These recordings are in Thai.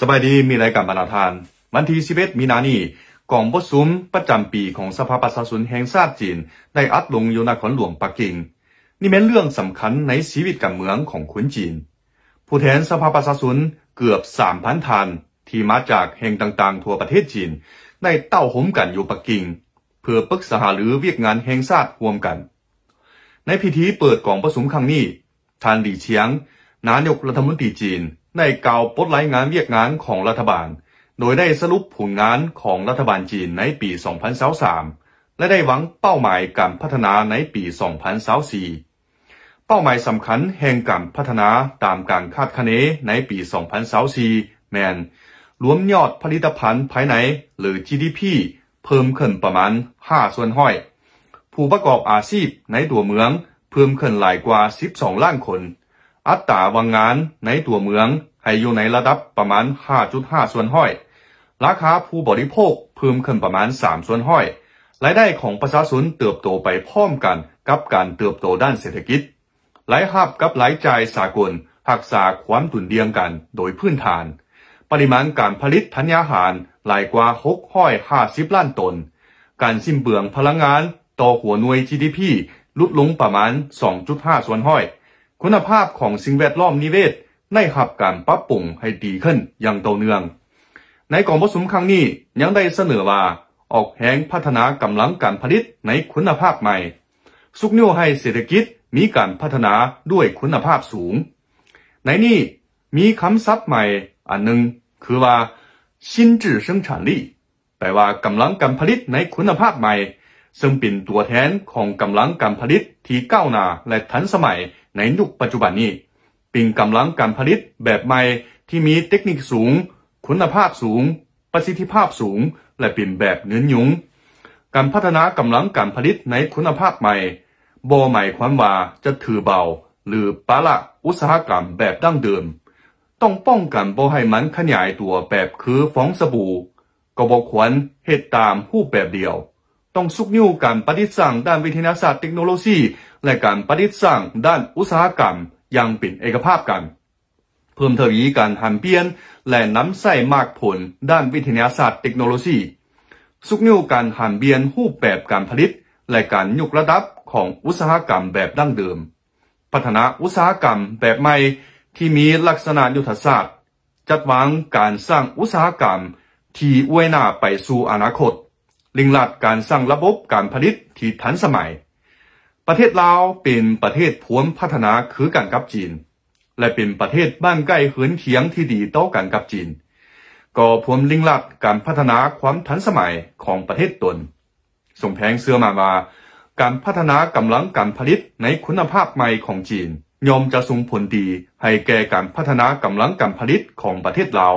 สบายดี มีรายการบรรณาทานวันที่11มีนานี่กองบทสุมประจำปีของสภาประชาชนแห่งชาติจีนได้อัดลงอยู่นขนหลวงปักกิ่ง นี่เป็นเรื่องสำคัญในชีวิตการเมืองของคนจีน ผู้แทนสภาประชาชนเกือบ 3,000ท่านที่มาจากแห่งต่างๆทั่วประเทศจีนได้เต้าหมกันอยู่ปักกิ่ง เพื่อปรึกษาหรือเวียกงานแห่งชาติร่วมกัน ในพิธีเปิดกองประสุมครั้งนี้ท่านหลี่เฉียงนายกรัฐมนตรีจีนในเก่าปลดไลงานเวียกงานของรัฐบาลโดยได้สรุปผลงานของรัฐบาลจีนในปี 2023และได้หวังเป้าหมายการพัฒนาในปี 2024เป้าหมายสำคัญแห่งการพัฒนาตามการคาดคะเนในปี 2024แมนรวมยอดผลิตภัณฑ์ภายในหรือ GDP เพิ่มขึ้นประมาณ 5 ส่วนห้อย ผู้ประกอบอาชีพในตัวเมือง เพิ่มขึ้นหลายกว่า 12 ล้านคนอัตราวังงานในตัวเมืองให้อยู่ในระดับประมาณ 5.5 ส่วนห้อย ราคาผู้บริโภคเพิ่มขึ้นประมาณ 3 ส่วนห้อยรายได้ของประชาชนเติบโตไปพร้อมกันกับการเติบโตด้านเศรษฐกิจ หลายหับกับหลายจ่ายสากลหักษาความตุนเดียงกันโดยพื้นฐาน ปริมาณการผลิตธัญญาหาร หลายกว่า650 ล้านตน การสิ้นเบืองพลังงานต่อหัวหน่วย GDP ลดลงประมาณ 2.5 ส่วนห้อยคุณภาพของสิ่งแวดล้อมนิเวศได้ขับการปรับปรุงให้ดีขึ้นอย่างต่อเนื่อง ในกองผสมครั้งนี้ยังได้เสนอว่า ออกแหงพัฒนากำลังการผลิตในคุณภาพใหม่ สุกนิ้วให้เศรษฐกิจมีการพัฒนาด้วยคุณภาพสูง ในนี้มีคำศัพท์ใหม่ อันหนึ่งคือว่า ชินจื่อเิงลี่แปลว่ากำลังการผลิตในคุณภาพใหม่ ซึ่งเป็นตัวแทนของกำลังการผลิตที่ก้าวหน้าและทันสมัยในยุคปัจจุบันนี้ ปิงกำลังการผลิตแบบใหม่ที่มีเทคนิคสูง คุณภาพสูง ประสิทธิภาพสูง และเป็นแบบเนื้อยุงการพัฒนากำลังการผลิตในคุณภาพใหม่บอหม่ความว่าจะถือเบา หรือปะละอุตสาหกรรมแบบดั้งเดิม ต้องป้องกันบ่ให้มันขยายตัวแบบคือฟองสบู่ก็บอกัวเหตุตามผู้แบบเดียว ต้องซุกยิ้วการปฏิสั่งด้านวิทยาศาสตร์เทคโนโลยีและการประดิษฐ์สร้างด้านอุตสาหกรรมยังเป็นเอกภาพกัน เพิ่มเทอรีการหันเปลี่ยนและน้ำใส่มากผลด้านวิทยาศาสตร์เทคโนโลยีสุกนิ้วการหันเบียนรูปแบบการผลิตและการยกระดับของอุตสาหกรรมแบบดั้งเดิม พัฒนาอุตสาหกรรมแบบใหม่ที่มีลักษณะยุทธศาสตร์ จัดวางการสร้างอุตสาหกรรมที่อวยหน้าไปสู่อนาคตลิงลัดการสร้างระบบการผลิตที่ทันสมัยประเทศลาวเป็นประเทศพ้นพัฒนาคือกันกับจีน และเป็นประเทศบ้านใกล้เขินเคียงที่ดีต่อกันกับจีน ก็พวมลิงลัดการพัฒนาความทันสมัยของประเทศตน ส่งแพงเสื้อมาว่า การพัฒนากำลังการผลิตในคุณภาพใหม่ของจีนยอมจะส่งผลดีให้แก่การพัฒนากำลังการผลิตของประเทศลาว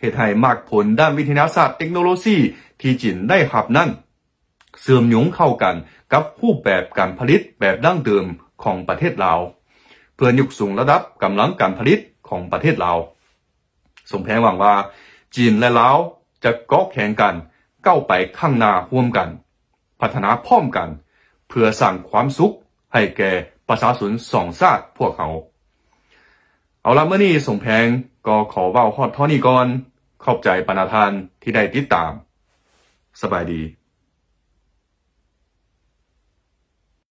เหตุให้มากผลด้านวิทยาศาสตร์เทคโนโลยีที่จีนได้หับนั่นเสื่อมหยงเข้ากันกับรูปแบบการผลิตแบบดั้งเดิมของประเทศลาวเพื่อยุกสูงระดับกำลังการผลิตของประเทศลาวสมแพงหวังว่า จีนและลาวจะก๊อแข่งกันก้าวไปข้างหน้าร่วมกัน พัฒนาพร้อมกันเพื่อสร้างความสุขให้แก่ประชาชนสองชาติพวกเขา เอาละเมื่อนี้สมแพงก็ขอว่าฮอดท่อนี้ก่อนขอบใจปณาทานที่ได้ติดตาม สบายดี